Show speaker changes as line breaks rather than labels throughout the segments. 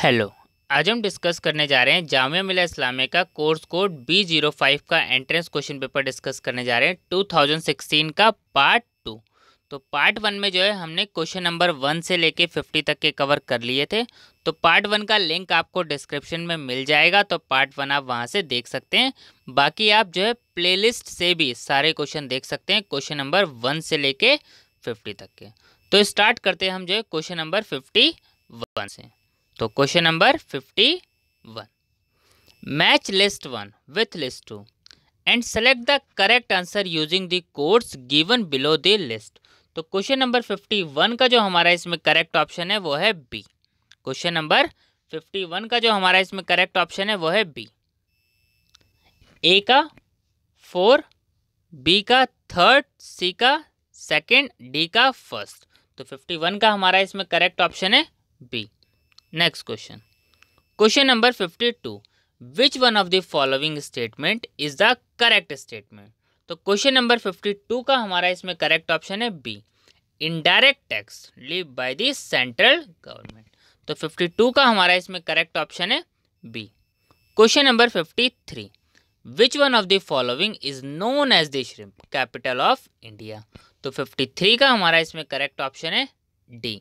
Hello आज हम discuss करने जा रहे हैं जामिया मिला इस्लामिया का course code B zero five का एंट्रेंस क्वेश्चन पेपर डिस्कस करने जा रहे हैं टू थाउजेंड सिक्सटीन का पार्ट टू तो पार्ट वन में जो है हमने क्वेश्चन नंबर वन से लेके फिफ्टी तक के कवर कर लिए थे तो पार्ट वन का लिंक आपको डिस्क्रिप्शन में मिल जाएगा तो पार्ट वन आप वहाँ से देख सकते हैं बाकी आप जो है प्ले से भी सारे क्वेश्चन देख सकते हैं क्वेश्चन नंबर वन से ले फिफ्टी तक के तो स्टार्ट करते हैं हम जो है क्वेश्चन नंबर फिफ्टी वन से तो question number fifty one match list one with list two and select the correct answer using the codes given below the list तो क्वेश्चन नंबर फिफ्टी वन का जो हमारा इसमें करेक्ट ऑप्शन है वो है B question number fifty one का जो हमारा इसमें करेक्ट ऑप्शन है वो है बी ए का फोर बी का थर्ड सी का सेकेंड डी का फर्स्ट तो फिफ्टी वन का हमारा इसमें करेक्ट ऑप्शन है B next question question number fifty two which one of the following statement is the correct statement तो क्वेश्चन नंबर फिफ्टी टू का हमारा इसमें करेक्ट ऑप्शन है B indirect tax levied by the central government तो fifty two का हमारा इसमें correct option है B question number fifty three which one of the following is known as the shrimp capital of India तो fifty three का हमारा इसमें correct option है D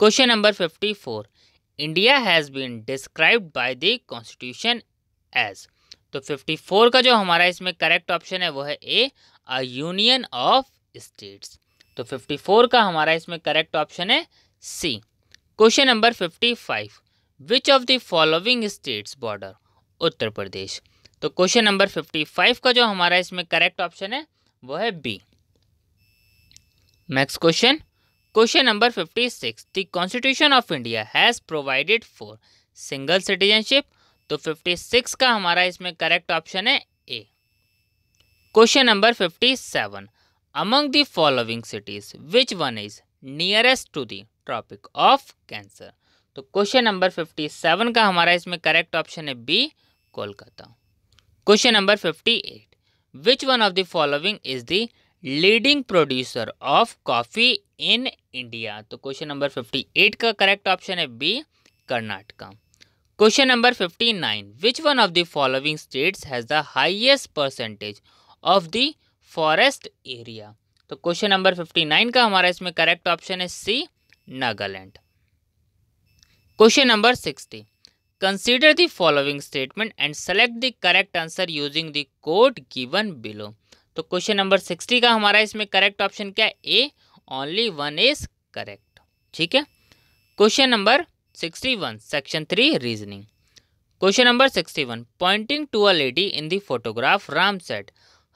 question number fifty four India has been described by the constitution as तो 54 का जो हमारा इसमें करेक्ट ऑप्शन है वो है A a union of states तो 54 का हमारा इसमें करेक्ट ऑप्शन है C question number 55 which of the following states border Uttar Pradesh तो क्वेश्चन नंबर 55 का जो हमारा इसमें करेक्ट ऑप्शन है वो है B next question question number 56 six the constitution of India has provided for single citizenship तो 56 का हमारा इसमें करेक्ट ऑप्शन है A question number 57 seven among the following cities which one is nearest to the tropic of cancer तो question number 57 का हमारा इसमें correct option है B Kolkata question number fifty eight which one of the following is the leading producer of coffee in India तो question number fifty eight का correct option है B Karnataka question number fifty nine which one of the following states has the highest percentage of the forest area तो question number fifty nine का हमारा इसमें correct option है C Nagaland question number sixty consider the following statement and select the correct answer using the code given below तो question number sixty का हमारा इसमें correct option क्या है A only one is correct ठीक है question number sixty one section three reasoning question number sixty one pointing to a lady in the photograph Ram said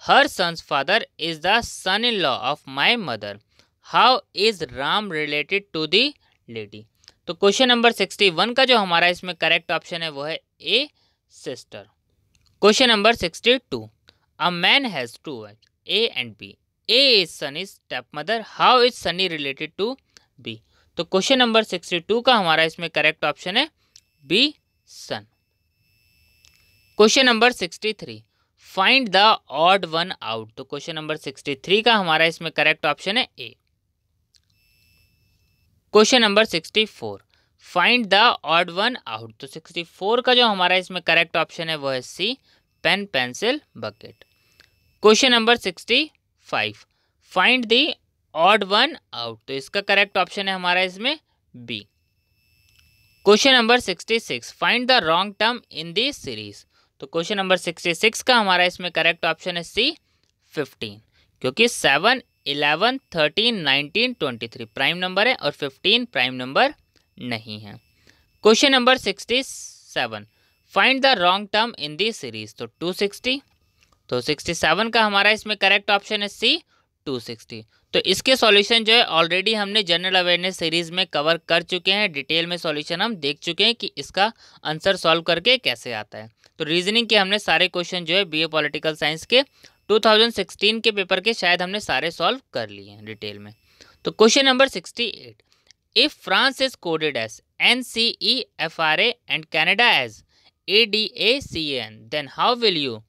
her son's father is the son in law of my mother how is Ram related to the lady तो question number sixty one का जो हमारा इसमें correct option है वो है A sister question number sixty to A man has two wives, A and B. A is Sunny's stepmother. How is Sunny related to B? तो question number sixty two का हमारा इसमें करेक्ट ऑप्शन है B son question number sixty three find the odd one out तो question number sixty three का हमारा इसमें correct option है A question number sixty four find the odd one out तो सिक्सटी फोर का जो हमारा इसमें करेक्ट ऑप्शन है वह है C pen pencil bucket question number sixty five find the odd one out तो इसका करेक्ट ऑप्शन है हमारा इसमें B question number sixty six find the wrong term in the series तो क्वेश्चन नंबर सिक्सटी सिक्स का हमारा इसमें correct option है सी फिफ्टीन क्योंकि seven eleven thirteen nineteen twenty three prime number है और फिफ्टीन प्राइम नंबर नहीं है question number sixty seven find the wrong term in the series तो टू सिक्सटी तो 67 का हमारा इसमें करेक्ट ऑप्शन है सी 260 तो इसके सॉल्यूशन जो है ऑलरेडी हमने जनरल अवेयरनेस सीरीज में कवर कर चुके हैं डिटेल में सॉल्यूशन हम देख चुके हैं कि इसका आंसर सॉल्व करके कैसे आता है तो रीजनिंग के हमने सारे क्वेश्चन जो है बीए पॉलिटिकल साइंस के 2016 के पेपर के शायद हमने सारे सॉल्व कर लिए हैं डिटेल में तो question number eight if France is coded as N C E F R A and Canada as A D A C N then how will you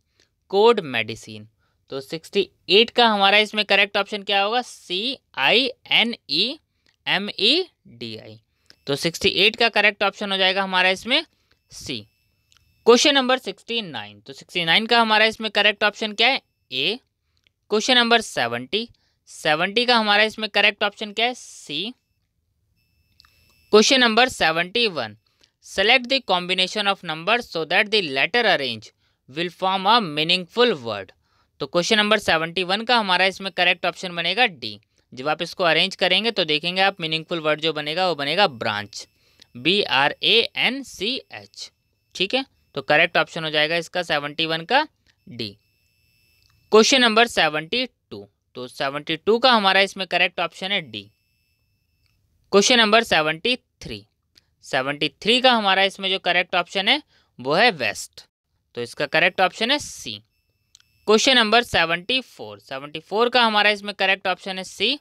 code medicine तो 68 का हमारा इसमें करेक्ट ऑप्शन क्या होगा C I N E M E D I तो 68 का correct option हो जाएगा हमारा इसमें सी क्वेश्चन नंबर 69 तो 69 का हमारा इसमें करेक्ट ऑप्शन क्या है ए क्वेश्चन नंबर 70 70 का हमारा इसमें करेक्ट ऑप्शन क्या है C question number 71 select the combination of number so that the letter arrange will form a meaningful word तो क्वेश्चन नंबर सेवेंटी वन का हमारा इसमें करेक्ट ऑप्शन बनेगा डी जब आप इसको अरेंज करेंगे तो देखेंगे आप मीनिंगफुल वर्ड जो बनेगा वो बनेगा branch B R A N C H ठीक है तो करेक्ट ऑप्शन हो जाएगा इसका सेवेंटी वन का D question number seventy two तो सेवेंटी टू का हमारा इसमें करेक्ट ऑप्शन है D question number seventy three seventy three का हमारा इसमें जो करेक्ट ऑप्शन है वो है वेस्ट तो इसका करेक्ट ऑप्शन है C question number seventy four seventy four का हमारा इसमें करेक्ट ऑप्शन है C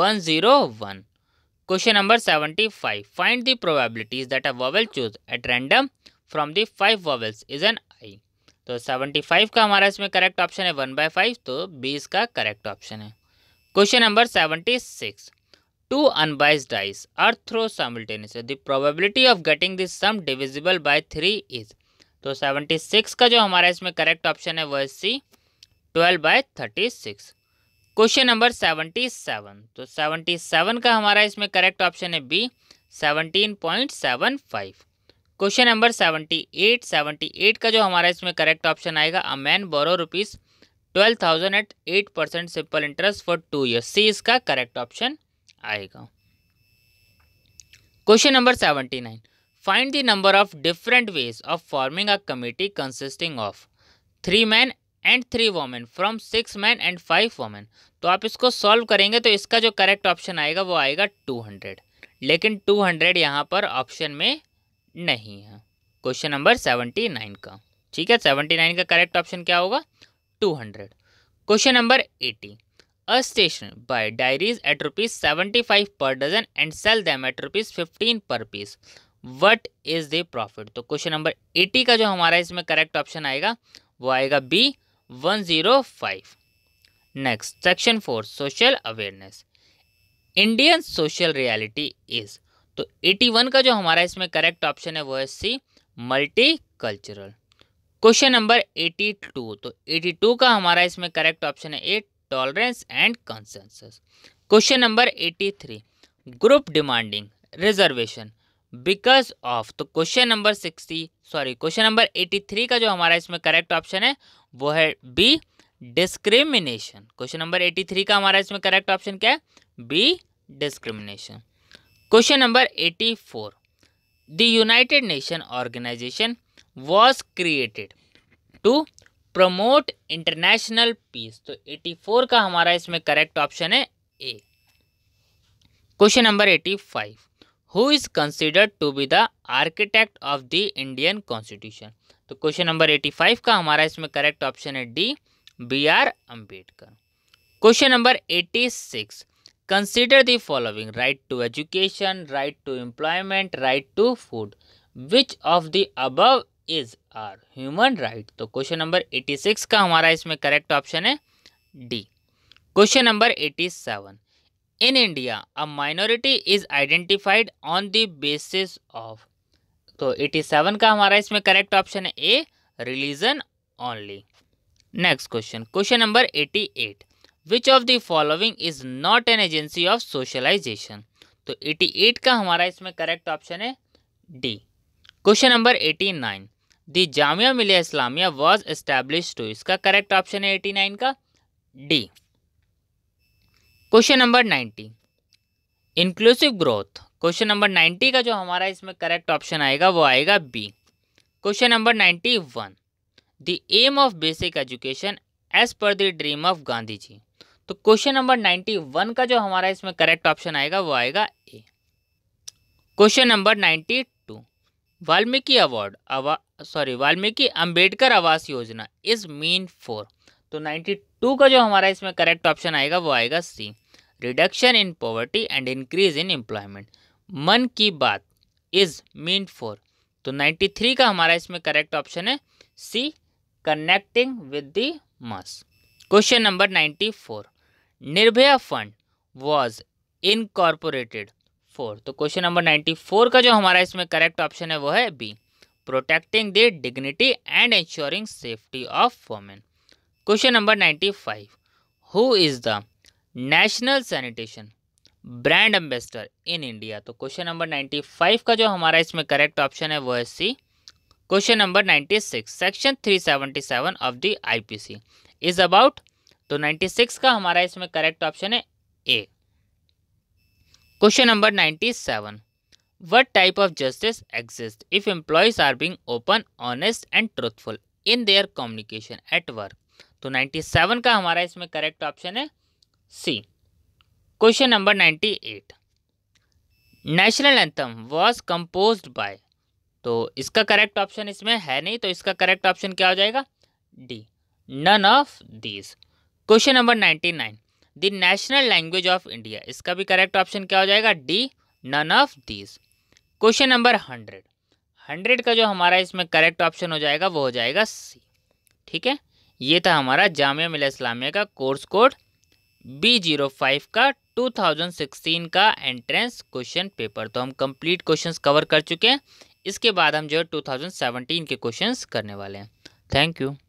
one zero one question number seventy five find the probabilities that a vowel choose at random from the five vowels is an I तो seventy five का हमारा इसमें correct option है one by five तो B इसका correct option है question number seventy six two unbiased dice are throw simultaneous the probability of getting this sum divisible by three is तो seventy six का जो हमारा इसमें करेक्ट ऑप्शन है वो है C twelve by thirty six question number seventy seven तो seventy seven का हमारा इसमें करेक्ट ऑप्शन है B seventeen point seven five question number seventy eight seventy eight का जो हमारा इसमें करेक्ट ऑप्शन आएगा a man borrow rupees twelve thousand at eight percent simple interest for two year C इसका करेक्ट ऑप्शन आएगा question number seventy nine Find the number of different ways of forming a committee consisting of three men and three women from six men and five women तो आप इसको solve करेंगे तो इसका जो correct option आएगा वो आएगा टू हंड्रेड लेकिन टू हंड्रेड यहाँ पर ऑप्शन में नहीं है क्वेश्चन नंबर सेवेंटी नाइन का ठीक है सेवेंटी नाइन का करेक्ट ऑप्शन क्या होगा two hundred question number eighty a stationer buy diaries at rupees seventy five per dozen and sell them at rupees fifteen per piece what is the profit तो question number eighty का जो हमारा इसमें correct option आएगा वो आएगा B one zero five next section four social awareness Indian social reality is तो eighty one का जो हमारा इसमें करेक्ट ऑप्शन है वो है C multicultural question number eighty two तो एटी टू का हमारा इसमें करेक्ट ऑप्शन है A tolerance and consensus question number eighty three group demanding reservation because of तो question number sixty sorry question number eighty three का जो हमारा इसमें करेक्ट ऑप्शन है वो है B discrimination question number eighty three का हमारा इसमें करेक्ट ऑप्शन क्या है B discrimination question number eighty four the United Nation Organization was created to promote international peace तो एटी फोर का हमारा इसमें करेक्ट ऑप्शन है A question number eighty five who is considered to be the architect of the Indian constitution तो question number eighty five का हमारा इसमें correct option है D B R Ambedkar question number eighty six consider the following right to education right to employment right to food which of the above is are human right तो question number eighty six का हमारा इसमें correct option है D question number eighty seven in India a minority is identified on the basis of तो 87 का हमारा इसमें correct option है A religion only next question question number 88 which of the following is not an agency of socialization तो 88 का हमारा इसमें correct option है D question number 89 the Jamia Millia Islamia was establish to इसका करेक्ट ऑप्शन है 89 का D question number ninety inclusive growth question number ninety का जो हमारा इसमें करेक्ट ऑप्शन आएगा वो आएगा B question number ninety one the aim of basic education as per the dream of Gandhi ji तो क्वेश्चन नंबर नाइन्टी वन का जो हमारा इसमें करेक्ट ऑप्शन आएगा वो आएगा A question number ninety two Valmiki award अवा sorry Valmiki Ambedkar Awas Yojana is mean for तो नाइन्टी टू का जो हमारा इसमें करेक्ट ऑप्शन आएगा वो आएगा C reduction in poverty and increase in employment Mann Ki बात इज मीन फॉर तो 93 का हमारा इसमें करेक्ट ऑप्शन है C connecting with the mass question number 94 Nirbhaya fund was incorporated for तो क्वेश्चन नंबर 94 का जो हमारा इसमें करेक्ट ऑप्शन है वो है B protecting the dignity and ensuring safety of women question number 95 who is the national sanitation brand ambassador in India तो question number ninety five का जो हमारा इसमें करेक्ट ऑप्शन है वो है C question number ninety six section three seventy seven of the IPC is about तो ninety six का हमारा इसमें करेक्ट ऑप्शन है A question number ninety seven what type of justice exist if employees are being open honest and truthful in their communication at work तो seven का हमारा इसमें correct option है C question number ninety eight national anthem was compose by तो इसका correct option इसमें है नहीं तो इसका करेक्ट ऑप्शन क्या हो जाएगा D none of these question number ninety nine the national language of India इसका भी करेक्ट ऑप्शन क्या हो जाएगा D none of these question number hundred hundred का जो हमारा इसमें करेक्ट ऑप्शन हो जाएगा वो हो जाएगा सी ठीक है ये था हमारा जामिया मिला इस्लामिया का course code B zero five का 2016 का एंट्रेंस क्वेश्चन पेपर तो हम कंप्लीट क्वेश्चंस कवर कर चुके हैं इसके बाद हम जो है 2017 के क्वेश्चंस करने वाले हैं थैंक यू